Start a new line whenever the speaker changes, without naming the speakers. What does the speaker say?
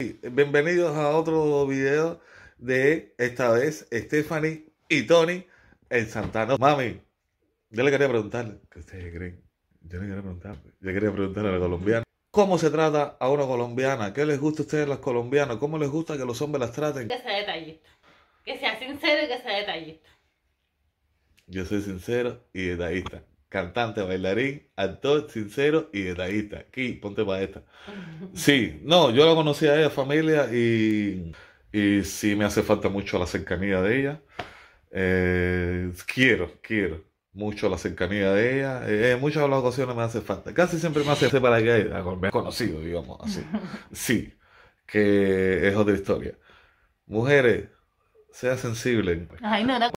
Bienvenidos a otro video de esta vez Stephanie y Tony en Santana. Mami, yo le quería preguntar, ¿qué ustedes creen? Yo le quería preguntar, yo quería preguntar a los colombianos ¿Cómo se trata a una colombiana? ¿Qué les gusta a ustedes los colombianos ¿Cómo les gusta que los hombres las traten? Que
sea detallista. Que sea sincero y que sea detallista.
Yo soy sincero y detallista cantante, bailarín, actor, sincero y detallista. Aquí, ponte para esta. Sí, no, yo la conocí a ella, familia, y, y sí me hace falta mucho la cercanía de ella. Eh, quiero, quiero mucho la cercanía de ella. Eh, muchas de las ocasiones me hace falta. Casi siempre me hace para que me conocido, digamos así. Sí, que es otra historia. Mujeres, sea sensible.
Ay, no, no.